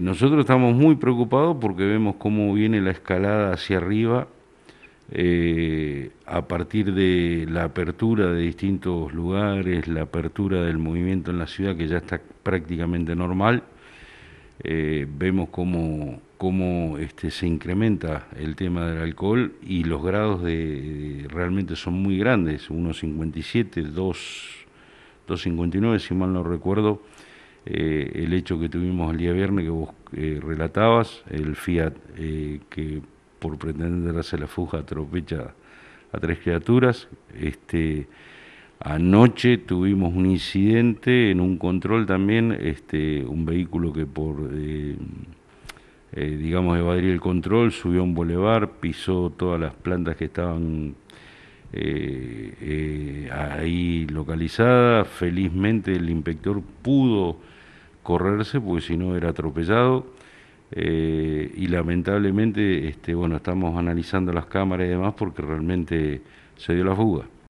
Nosotros estamos muy preocupados porque vemos cómo viene la escalada hacia arriba eh, a partir de la apertura de distintos lugares, la apertura del movimiento en la ciudad que ya está prácticamente normal. Eh, vemos cómo, este, se incrementa el tema del alcohol y los grados de, realmente son muy grandes, 1,57, 2,59 si mal no recuerdo eh, el hecho que tuvimos el día viernes que vos eh, relatabas, el Fiat eh, que por pretender hacer la fuga atropecha a tres criaturas. Este, anoche tuvimos un incidente en un control también, este, un vehículo que por, digamos, evadir el control, subió a un boulevard, pisó todas las plantas que estaban eh, eh, ahí localizada. Felizmente el inspector pudo correrse porque si no era atropellado. Eh, y lamentablemente, este, bueno, estamos analizando las cámaras y demás porque realmente se dio la fuga.